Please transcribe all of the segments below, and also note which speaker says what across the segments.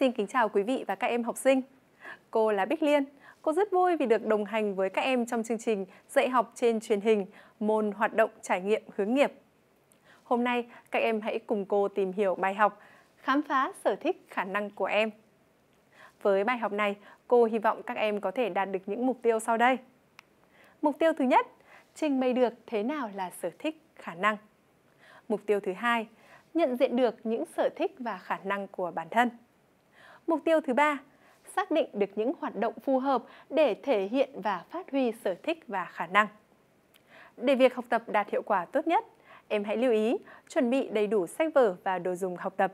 Speaker 1: Xin kính chào quý vị và các em học sinh. Cô là Bích Liên. Cô rất vui vì được đồng hành với các em trong chương trình dạy học trên truyền hình môn hoạt động trải nghiệm hướng nghiệp. Hôm nay, các em hãy cùng cô tìm hiểu bài học Khám phá sở thích khả năng của em. Với bài học này, cô hy vọng các em có thể đạt được những mục tiêu sau đây. Mục tiêu thứ nhất, trình bày được thế nào là sở thích khả năng. Mục tiêu thứ hai, nhận diện được những sở thích và khả năng của bản thân. Mục tiêu thứ ba, xác định được những hoạt động phù hợp để thể hiện và phát huy sở thích và khả năng. Để việc học tập đạt hiệu quả tốt nhất, em hãy lưu ý chuẩn bị đầy đủ sách vở và đồ dùng học tập,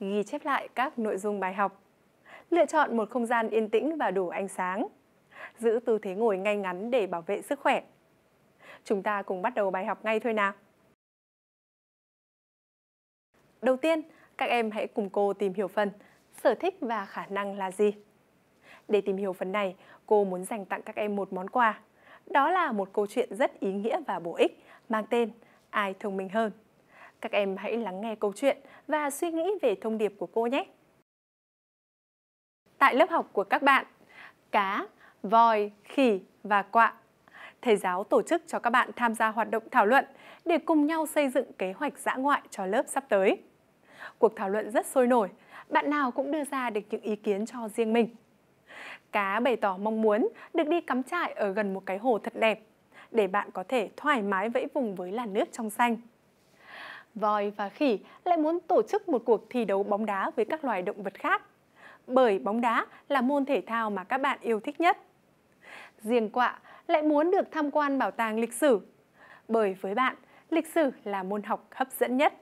Speaker 1: ghi chép lại các nội dung bài học, lựa chọn một không gian yên tĩnh và đủ ánh sáng, giữ tư thế ngồi ngay ngắn để bảo vệ sức khỏe. Chúng ta cùng bắt đầu bài học ngay thôi nào. Đầu tiên, các em hãy cùng cô tìm hiểu phần sở thích và khả năng là gì. Để tìm hiểu phần này, cô muốn dành tặng các em một món quà. Đó là một câu chuyện rất ý nghĩa và bổ ích mang tên Ai thông minh hơn. Các em hãy lắng nghe câu chuyện và suy nghĩ về thông điệp của cô nhé. Tại lớp học của các bạn, cá, voi, khỉ và quạ thầy giáo tổ chức cho các bạn tham gia hoạt động thảo luận để cùng nhau xây dựng kế hoạch dã ngoại cho lớp sắp tới. Cuộc thảo luận rất sôi nổi bạn nào cũng đưa ra được những ý kiến cho riêng mình. Cá bày tỏ mong muốn được đi cắm trại ở gần một cái hồ thật đẹp để bạn có thể thoải mái vẫy vùng với làn nước trong xanh. Voi và khỉ lại muốn tổ chức một cuộc thi đấu bóng đá với các loài động vật khác, bởi bóng đá là môn thể thao mà các bạn yêu thích nhất. Riêng quạ lại muốn được tham quan bảo tàng lịch sử, bởi với bạn, lịch sử là môn học hấp dẫn nhất.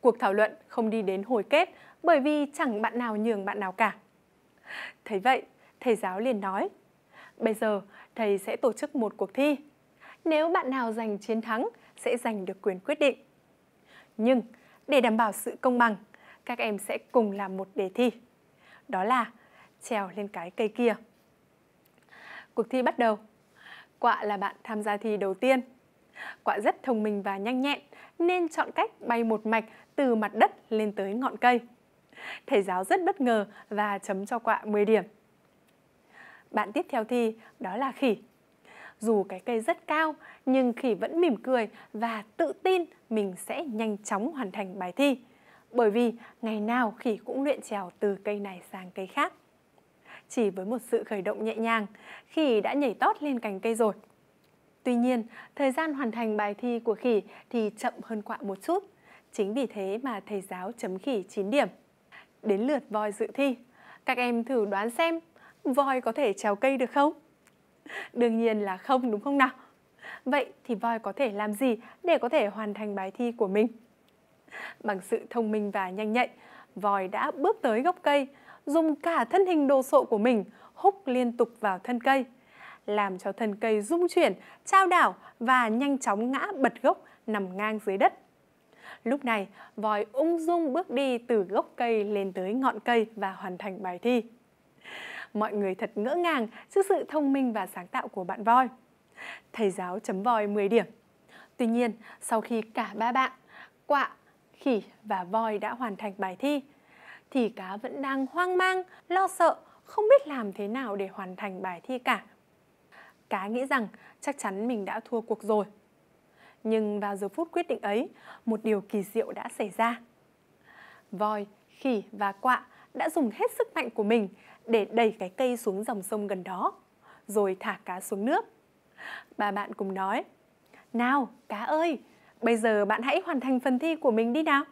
Speaker 1: Cuộc thảo luận không đi đến hồi kết bởi vì chẳng bạn nào nhường bạn nào cả. Thấy vậy, thầy giáo liền nói, bây giờ thầy sẽ tổ chức một cuộc thi. Nếu bạn nào giành chiến thắng sẽ giành được quyền quyết định. Nhưng để đảm bảo sự công bằng, các em sẽ cùng làm một đề thi. Đó là trèo lên cái cây kia. Cuộc thi bắt đầu. Quạ là bạn tham gia thi đầu tiên. Quạ rất thông minh và nhanh nhẹn nên chọn cách bay một mạch từ mặt đất lên tới ngọn cây. Thầy giáo rất bất ngờ và chấm cho quạ 10 điểm. Bạn tiếp theo thi đó là khỉ. Dù cái cây rất cao nhưng khỉ vẫn mỉm cười và tự tin mình sẽ nhanh chóng hoàn thành bài thi. Bởi vì ngày nào khỉ cũng luyện trèo từ cây này sang cây khác. Chỉ với một sự khởi động nhẹ nhàng, khỉ đã nhảy tót lên cành cây rồi. Tuy nhiên, thời gian hoàn thành bài thi của khỉ thì chậm hơn quạ một chút. Chính vì thế mà thầy giáo chấm khỉ 9 điểm. Đến lượt voi dự thi, các em thử đoán xem voi có thể trèo cây được không? Đương nhiên là không đúng không nào? Vậy thì voi có thể làm gì để có thể hoàn thành bài thi của mình? Bằng sự thông minh và nhanh nhạy, voi đã bước tới gốc cây, dùng cả thân hình đồ sộ của mình húc liên tục vào thân cây, làm cho thân cây rung chuyển, trao đảo và nhanh chóng ngã bật gốc nằm ngang dưới đất Lúc này, voi ung dung bước đi từ gốc cây lên tới ngọn cây và hoàn thành bài thi. Mọi người thật ngỡ ngàng trước sự thông minh và sáng tạo của bạn voi. Thầy giáo chấm voi 10 điểm. Tuy nhiên, sau khi cả ba bạn, quạ, khỉ và voi đã hoàn thành bài thi, thì cá vẫn đang hoang mang, lo sợ, không biết làm thế nào để hoàn thành bài thi cả. Cá nghĩ rằng chắc chắn mình đã thua cuộc rồi nhưng vào giờ phút quyết định ấy, một điều kỳ diệu đã xảy ra. Voi, khỉ và quạ đã dùng hết sức mạnh của mình để đẩy cái cây xuống dòng sông gần đó, rồi thả cá xuống nước. Bà bạn cùng nói, Nào, cá ơi, bây giờ bạn hãy hoàn thành phần thi của mình đi nào.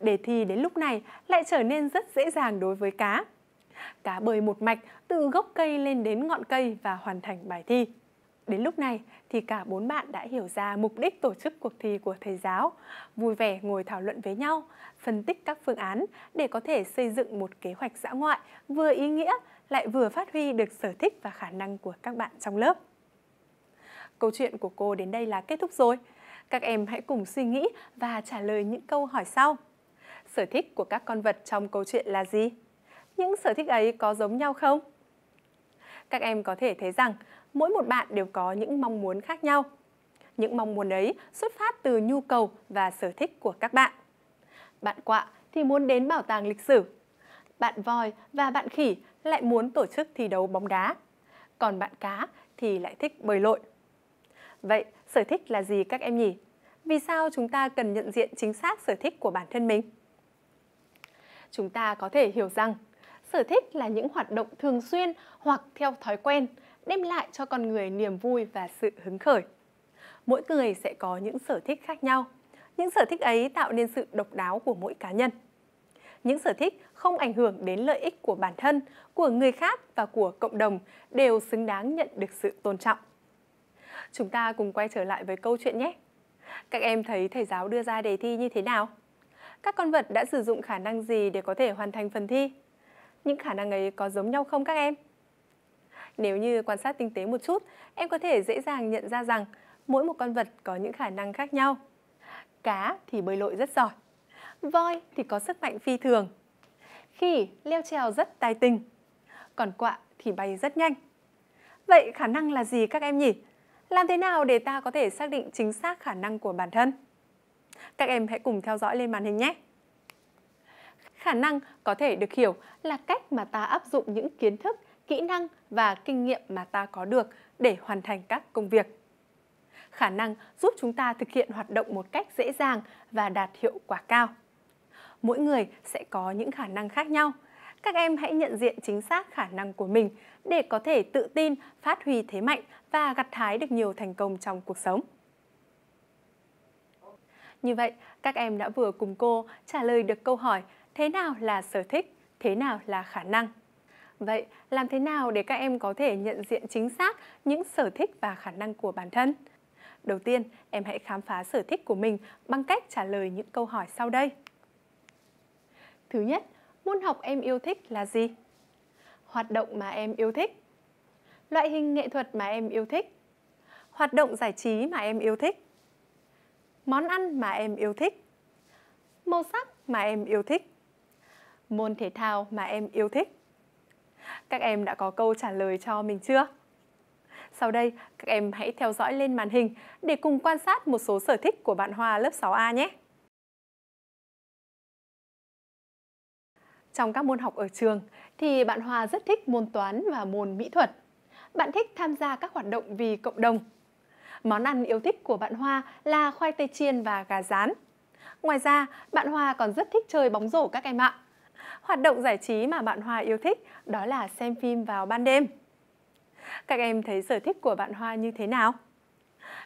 Speaker 1: Để thi đến lúc này lại trở nên rất dễ dàng đối với cá. Cá bơi một mạch từ gốc cây lên đến ngọn cây và hoàn thành bài thi. Đến lúc này thì cả bốn bạn đã hiểu ra mục đích tổ chức cuộc thi của thầy giáo, vui vẻ ngồi thảo luận với nhau, phân tích các phương án để có thể xây dựng một kế hoạch dã ngoại vừa ý nghĩa lại vừa phát huy được sở thích và khả năng của các bạn trong lớp. Câu chuyện của cô đến đây là kết thúc rồi. Các em hãy cùng suy nghĩ và trả lời những câu hỏi sau. Sở thích của các con vật trong câu chuyện là gì? Những sở thích ấy có giống nhau không? các em có thể thấy rằng mỗi một bạn đều có những mong muốn khác nhau. Những mong muốn ấy xuất phát từ nhu cầu và sở thích của các bạn. Bạn quạ thì muốn đến bảo tàng lịch sử. Bạn voi và bạn khỉ lại muốn tổ chức thi đấu bóng đá. Còn bạn cá thì lại thích bơi lội. Vậy sở thích là gì các em nhỉ? Vì sao chúng ta cần nhận diện chính xác sở thích của bản thân mình? Chúng ta có thể hiểu rằng sở thích là những hoạt động thường xuyên hoặc theo thói quen, đem lại cho con người niềm vui và sự hứng khởi. Mỗi người sẽ có những sở thích khác nhau. Những sở thích ấy tạo nên sự độc đáo của mỗi cá nhân. Những sở thích không ảnh hưởng đến lợi ích của bản thân, của người khác và của cộng đồng đều xứng đáng nhận được sự tôn trọng. Chúng ta cùng quay trở lại với câu chuyện nhé. Các em thấy thầy giáo đưa ra đề thi như thế nào? Các con vật đã sử dụng khả năng gì để có thể hoàn thành phần thi? những khả năng ấy có giống nhau không các em? Nếu như quan sát tinh tế một chút, em có thể dễ dàng nhận ra rằng mỗi một con vật có những khả năng khác nhau. Cá thì bơi lội rất giỏi, voi thì có sức mạnh phi thường, khỉ leo trèo rất tài tình, còn quạ thì bay rất nhanh. Vậy khả năng là gì các em nhỉ? Làm thế nào để ta có thể xác định chính xác khả năng của bản thân? Các em hãy cùng theo dõi lên màn hình nhé! khả năng có thể được hiểu là cách mà ta áp dụng những kiến thức kỹ năng và kinh nghiệm mà ta có được để hoàn thành các công việc khả năng giúp chúng ta thực hiện hoạt động một cách dễ dàng và đạt hiệu quả cao mỗi người sẽ có những khả năng khác nhau các em hãy nhận diện chính xác khả năng của mình để có thể tự tin phát huy thế mạnh và gặt hái được nhiều thành công trong cuộc sống như vậy các em đã vừa cùng cô trả lời được câu hỏi thế nào là sở thích, thế nào là khả năng. Vậy, làm thế nào để các em có thể nhận diện chính xác những sở thích và khả năng của bản thân? Đầu tiên, em hãy khám phá sở thích của mình bằng cách trả lời những câu hỏi sau đây. Thứ nhất, môn học em yêu thích là gì? Hoạt động mà em yêu thích? Loại hình nghệ thuật mà em yêu thích? Hoạt động giải trí mà em yêu thích? Món ăn mà em yêu thích? Màu sắc mà em yêu thích? môn thể thao mà em yêu thích? Các em đã có câu trả lời cho mình chưa? Sau đây, các em hãy theo dõi lên màn hình để cùng quan sát một số sở thích của bạn Hoa lớp 6A nhé. Trong các môn học ở trường thì bạn Hoa rất thích môn toán và môn mỹ thuật. Bạn thích tham gia các hoạt động vì cộng đồng. Món ăn yêu thích của bạn Hoa là khoai tây chiên và gà rán. Ngoài ra, bạn Hoa còn rất thích chơi bóng rổ các em ạ hoạt động giải trí mà bạn Hoa yêu thích đó là xem phim vào ban đêm. Các em thấy sở thích của bạn Hoa như thế nào?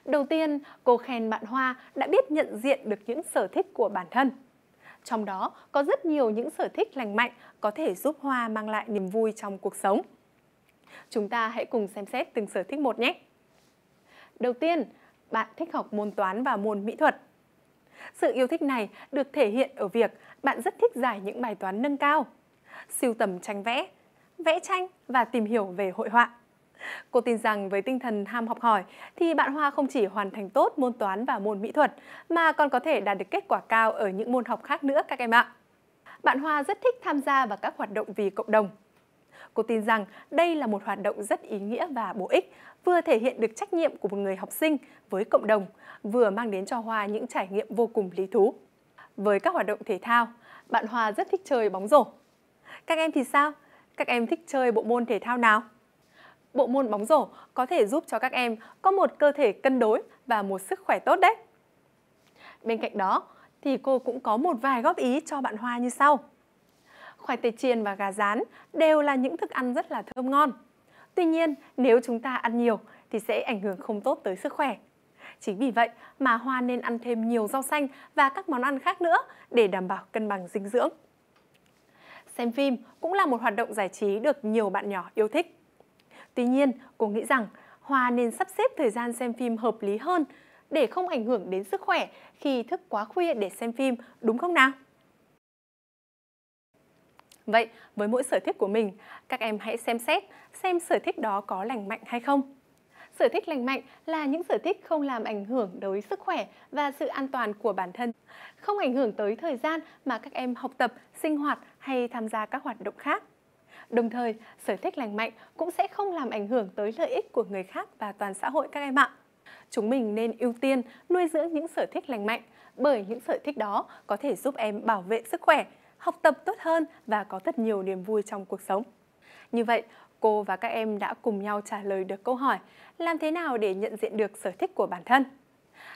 Speaker 1: Đầu tiên, cô khen bạn Hoa đã biết nhận diện được những sở thích của bản thân. Trong đó có rất nhiều những sở thích lành mạnh có thể giúp Hoa mang lại niềm vui trong cuộc sống. Chúng ta hãy cùng xem xét từng sở thích một nhé. Đầu tiên, bạn thích học môn toán và môn mỹ thuật. Sự yêu thích này được thể hiện ở việc bạn rất thích giải những bài toán nâng cao, siêu tầm tranh vẽ, vẽ tranh và tìm hiểu về hội họa. Cô tin rằng với tinh thần ham học hỏi thì bạn Hoa không chỉ hoàn thành tốt môn toán và môn mỹ thuật mà còn có thể đạt được kết quả cao ở những môn học khác nữa các em ạ. Bạn Hoa rất thích tham gia vào các hoạt động vì cộng đồng, Cô tin rằng đây là một hoạt động rất ý nghĩa và bổ ích, vừa thể hiện được trách nhiệm của một người học sinh với cộng đồng, vừa mang đến cho Hoa những trải nghiệm vô cùng lý thú. Với các hoạt động thể thao, bạn Hoa rất thích chơi bóng rổ. Các em thì sao? Các em thích chơi bộ môn thể thao nào? Bộ môn bóng rổ có thể giúp cho các em có một cơ thể cân đối và một sức khỏe tốt đấy. Bên cạnh đó thì cô cũng có một vài góp ý cho bạn Hoa như sau khoai tây chiên và gà rán đều là những thức ăn rất là thơm ngon. Tuy nhiên, nếu chúng ta ăn nhiều thì sẽ ảnh hưởng không tốt tới sức khỏe. Chính vì vậy mà Hoa nên ăn thêm nhiều rau xanh và các món ăn khác nữa để đảm bảo cân bằng dinh dưỡng. Xem phim cũng là một hoạt động giải trí được nhiều bạn nhỏ yêu thích. Tuy nhiên, cô nghĩ rằng Hoa nên sắp xếp thời gian xem phim hợp lý hơn để không ảnh hưởng đến sức khỏe khi thức quá khuya để xem phim, đúng không nào? Vậy, với mỗi sở thích của mình, các em hãy xem xét xem sở thích đó có lành mạnh hay không. Sở thích lành mạnh là những sở thích không làm ảnh hưởng tới sức khỏe và sự an toàn của bản thân, không ảnh hưởng tới thời gian mà các em học tập, sinh hoạt hay tham gia các hoạt động khác. Đồng thời, sở thích lành mạnh cũng sẽ không làm ảnh hưởng tới lợi ích của người khác và toàn xã hội các em ạ. Chúng mình nên ưu tiên nuôi dưỡng những sở thích lành mạnh bởi những sở thích đó có thể giúp em bảo vệ sức khỏe, học tập tốt hơn và có thật nhiều niềm vui trong cuộc sống. Như vậy, cô và các em đã cùng nhau trả lời được câu hỏi làm thế nào để nhận diện được sở thích của bản thân.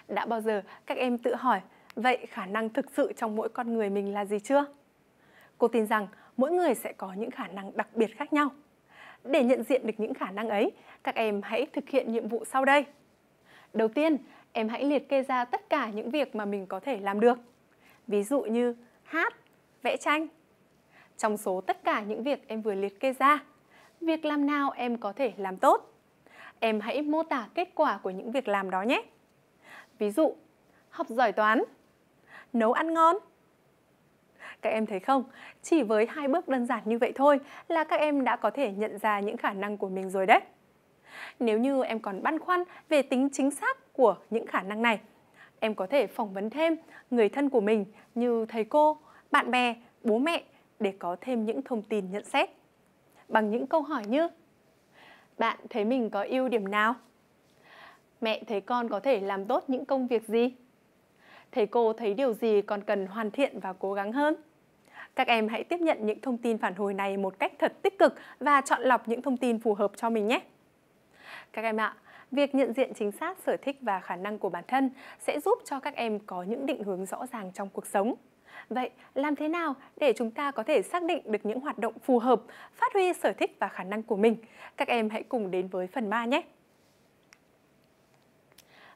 Speaker 1: Đã bao giờ các em tự hỏi vậy khả năng thực sự trong mỗi con người mình là gì chưa? Cô tin rằng mỗi người sẽ có những khả năng đặc biệt khác nhau. Để nhận diện được những khả năng ấy, các em hãy thực hiện nhiệm vụ sau đây. Đầu tiên, em hãy liệt kê ra tất cả những việc mà mình có thể làm được. Ví dụ như hát, vẽ tranh. Trong số tất cả những việc em vừa liệt kê ra, việc làm nào em có thể làm tốt? Em hãy mô tả kết quả của những việc làm đó nhé. Ví dụ, học giỏi toán, nấu ăn ngon. Các em thấy không, chỉ với hai bước đơn giản như vậy thôi là các em đã có thể nhận ra những khả năng của mình rồi đấy. Nếu như em còn băn khoăn về tính chính xác của những khả năng này, em có thể phỏng vấn thêm người thân của mình như thầy cô bạn bè, bố mẹ để có thêm những thông tin nhận xét. Bằng những câu hỏi như Bạn thấy mình có ưu điểm nào? Mẹ thấy con có thể làm tốt những công việc gì? Thầy cô thấy điều gì còn cần hoàn thiện và cố gắng hơn? Các em hãy tiếp nhận những thông tin phản hồi này một cách thật tích cực và chọn lọc những thông tin phù hợp cho mình nhé. Các em ạ, việc nhận diện chính xác sở thích và khả năng của bản thân sẽ giúp cho các em có những định hướng rõ ràng trong cuộc sống. Vậy làm thế nào để chúng ta có thể xác định được những hoạt động phù hợp, phát huy sở thích và khả năng của mình? Các em hãy cùng đến với phần 3 nhé.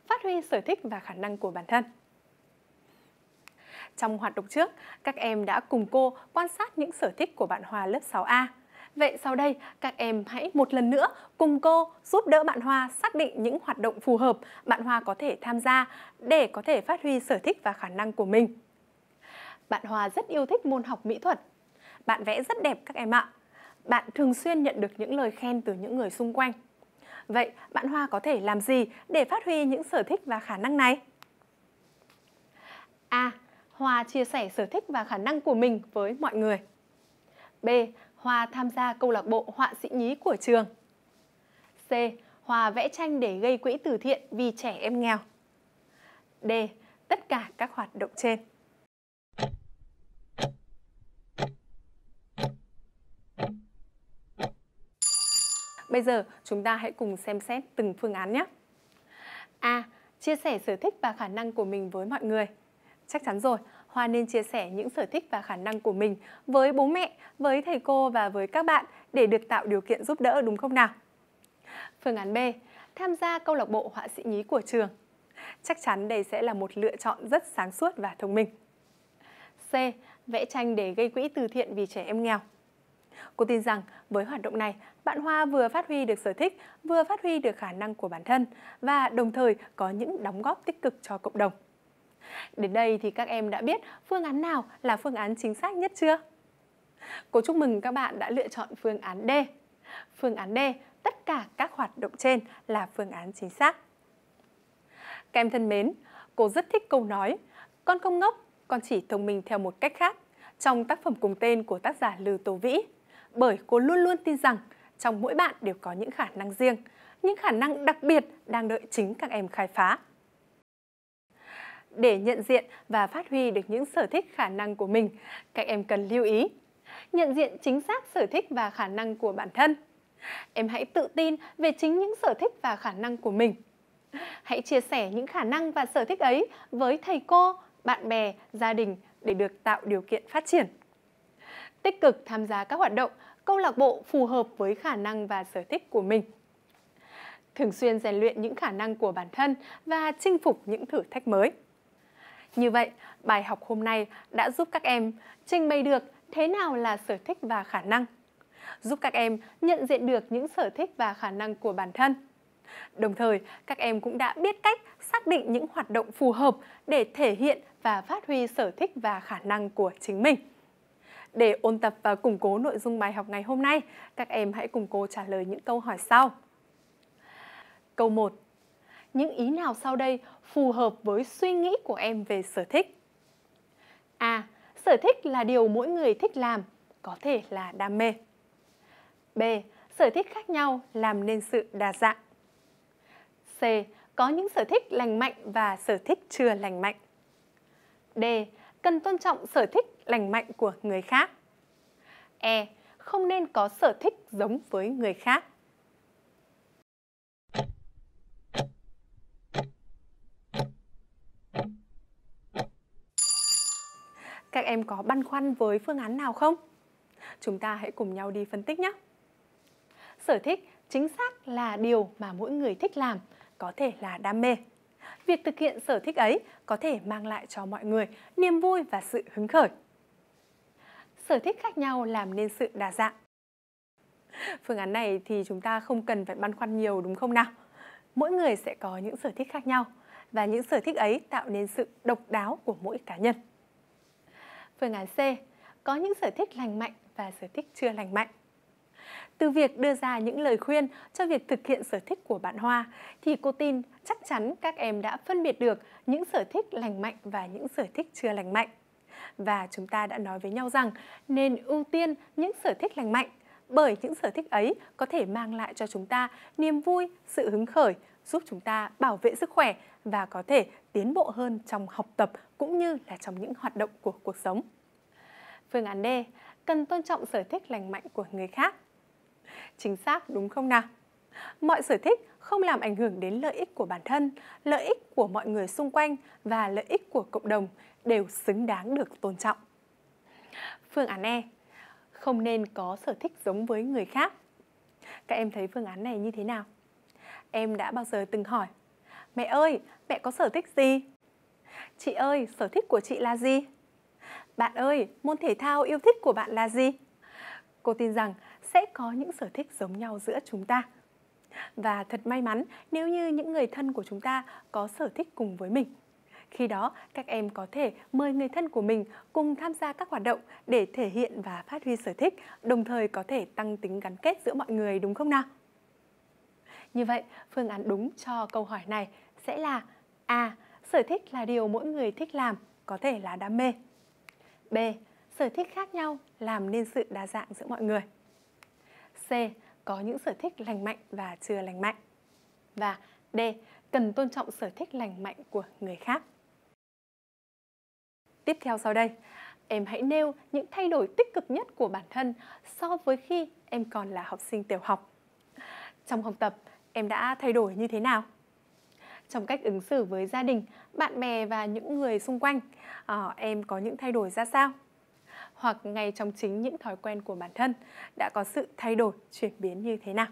Speaker 1: Phát huy sở thích và khả năng của bản thân. Trong hoạt động trước, các em đã cùng cô quan sát những sở thích của bạn Hòa lớp 6A. Vậy sau đây, các em hãy một lần nữa cùng cô giúp đỡ bạn Hoa xác định những hoạt động phù hợp bạn Hoa có thể tham gia để có thể phát huy sở thích và khả năng của mình. Bạn Hòa rất yêu thích môn học mỹ thuật. Bạn vẽ rất đẹp các em ạ. Bạn thường xuyên nhận được những lời khen từ những người xung quanh. Vậy bạn Hoa có thể làm gì để phát huy những sở thích và khả năng này? A. Hoa chia sẻ sở thích và khả năng của mình với mọi người. B. Hoa tham gia câu lạc bộ họa sĩ nhí của trường. C. Hoa vẽ tranh để gây quỹ từ thiện vì trẻ em nghèo. D. Tất cả các hoạt động trên. Bây giờ chúng ta hãy cùng xem xét từng phương án nhé. A. Chia sẻ sở thích và khả năng của mình với mọi người. Chắc chắn rồi, Hoa nên chia sẻ những sở thích và khả năng của mình với bố mẹ, với thầy cô và với các bạn để được tạo điều kiện giúp đỡ đúng không nào? Phương án B, tham gia câu lạc bộ họa sĩ nhí của trường. Chắc chắn đây sẽ là một lựa chọn rất sáng suốt và thông minh. C, vẽ tranh để gây quỹ từ thiện vì trẻ em nghèo. Cô tin rằng với hoạt động này, bạn Hoa vừa phát huy được sở thích, vừa phát huy được khả năng của bản thân và đồng thời có những đóng góp tích cực cho cộng đồng. Đến đây thì các em đã biết phương án nào là phương án chính xác nhất chưa? Cô chúc mừng các bạn đã lựa chọn phương án D. Phương án D, tất cả các hoạt động trên là phương án chính xác. Các em thân mến, cô rất thích câu nói Con không ngốc, con chỉ thông minh theo một cách khác trong tác phẩm cùng tên của tác giả Lưu Tô Vĩ bởi cô luôn luôn tin rằng trong mỗi bạn đều có những khả năng riêng, những khả năng đặc biệt đang đợi chính các em khai phá. Để nhận diện và phát huy được những sở thích khả năng của mình, các em cần lưu ý nhận diện chính xác sở thích và khả năng của bản thân. Em hãy tự tin về chính những sở thích và khả năng của mình. Hãy chia sẻ những khả năng và sở thích ấy với thầy cô, bạn bè, gia đình để được tạo điều kiện phát triển. Tích cực tham gia các hoạt động câu lạc bộ phù hợp với khả năng và sở thích của mình. Thường xuyên rèn luyện những khả năng của bản thân và chinh phục những thử thách mới. Như vậy, bài học hôm nay đã giúp các em trình bày được thế nào là sở thích và khả năng, giúp các em nhận diện được những sở thích và khả năng của bản thân. Đồng thời, các em cũng đã biết cách xác định những hoạt động phù hợp để thể hiện và phát huy sở thích và khả năng của chính mình. Để ôn tập và củng cố nội dung bài học ngày hôm nay, các em hãy cùng cô trả lời những câu hỏi sau. Câu 1. Những ý nào sau đây phù hợp với suy nghĩ của em về sở thích? A. Sở thích là điều mỗi người thích làm, có thể là đam mê. B. Sở thích khác nhau làm nên sự đa dạng. C. Có những sở thích lành mạnh và sở thích chưa lành mạnh. D cần tôn trọng sở thích lành mạnh của người khác. E. Không nên có sở thích giống với người khác. Các em có băn khoăn với phương án nào không? Chúng ta hãy cùng nhau đi phân tích nhé. Sở thích chính xác là điều mà mỗi người thích làm, có thể là đam mê việc thực hiện sở thích ấy có thể mang lại cho mọi người niềm vui và sự hứng khởi. Sở thích khác nhau làm nên sự đa dạng. Phương án này thì chúng ta không cần phải băn khoăn nhiều đúng không nào? Mỗi người sẽ có những sở thích khác nhau và những sở thích ấy tạo nên sự độc đáo của mỗi cá nhân. Phương án C, có những sở thích lành mạnh và sở thích chưa lành mạnh. Từ việc đưa ra những lời khuyên cho việc thực hiện sở thích của bạn Hoa thì cô tin chắc chắn các em đã phân biệt được những sở thích lành mạnh và những sở thích chưa lành mạnh. Và chúng ta đã nói với nhau rằng nên ưu tiên những sở thích lành mạnh bởi những sở thích ấy có thể mang lại cho chúng ta niềm vui, sự hứng khởi, giúp chúng ta bảo vệ sức khỏe và có thể tiến bộ hơn trong học tập cũng như là trong những hoạt động của cuộc sống. Phương án D, cần tôn trọng sở thích lành mạnh của người khác. Chính xác đúng không nào? Mọi sở thích không làm ảnh hưởng đến lợi ích của bản thân, lợi ích của mọi người xung quanh và lợi ích của cộng đồng đều xứng đáng được tôn trọng. Phương án E. Không nên có sở thích giống với người khác. Các em thấy phương án này như thế nào? Em đã bao giờ từng hỏi Mẹ ơi, mẹ có sở thích gì? Chị ơi, sở thích của chị là gì? Bạn ơi, môn thể thao yêu thích của bạn là gì? Cô tin rằng sẽ có những sở thích giống nhau giữa chúng ta. Và thật may mắn nếu như những người thân của chúng ta có sở thích cùng với mình. Khi đó, các em có thể mời người thân của mình cùng tham gia các hoạt động để thể hiện và phát huy sở thích, đồng thời có thể tăng tính gắn kết giữa mọi người đúng không nào? Như vậy, phương án đúng cho câu hỏi này sẽ là A. Sở thích là điều mỗi người thích làm, có thể là đam mê. B. Sở thích khác nhau làm nên sự đa dạng giữa mọi người. C. Có những sở thích lành mạnh và chưa lành mạnh. Và D. Cần tôn trọng sở thích lành mạnh của người khác. Tiếp theo sau đây, em hãy nêu những thay đổi tích cực nhất của bản thân so với khi em còn là học sinh tiểu học. Trong học tập, em đã thay đổi như thế nào? Trong cách ứng xử với gia đình, bạn bè và những người xung quanh, ờ, em có những thay đổi ra sao? hoặc ngay trong chính những thói quen của bản thân đã có sự thay đổi, chuyển biến như thế nào.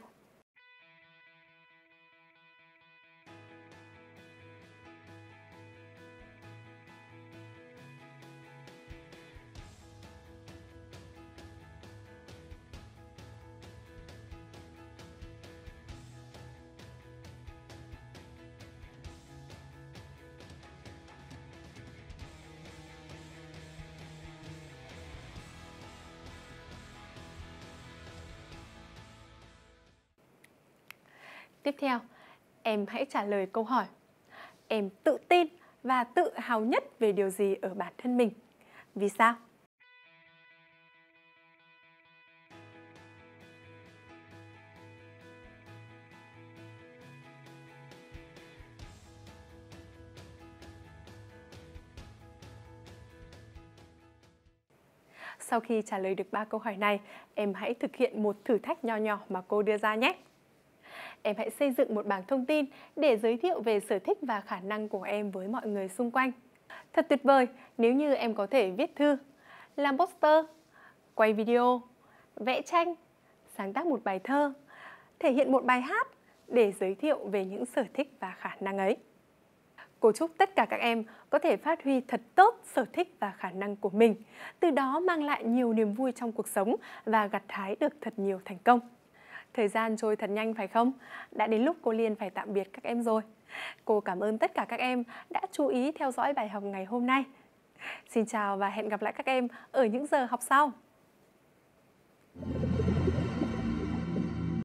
Speaker 1: Tiếp theo, em hãy trả lời câu hỏi Em tự tin và tự hào nhất về điều gì ở bản thân mình? Vì sao? Sau khi trả lời được 3 câu hỏi này, em hãy thực hiện một thử thách nho nhỏ mà cô đưa ra nhé em hãy xây dựng một bảng thông tin để giới thiệu về sở thích và khả năng của em với mọi người xung quanh. Thật tuyệt vời nếu như em có thể viết thư, làm poster, quay video, vẽ tranh, sáng tác một bài thơ, thể hiện một bài hát để giới thiệu về những sở thích và khả năng ấy. Cô chúc tất cả các em có thể phát huy thật tốt sở thích và khả năng của mình, từ đó mang lại nhiều niềm vui trong cuộc sống và gặt hái được thật nhiều thành công. Thời gian trôi thật nhanh phải không? Đã đến lúc cô Liên phải tạm biệt các em rồi. Cô cảm ơn tất cả các em đã chú ý theo dõi bài học ngày hôm nay. Xin chào và hẹn gặp lại các em ở những giờ học sau.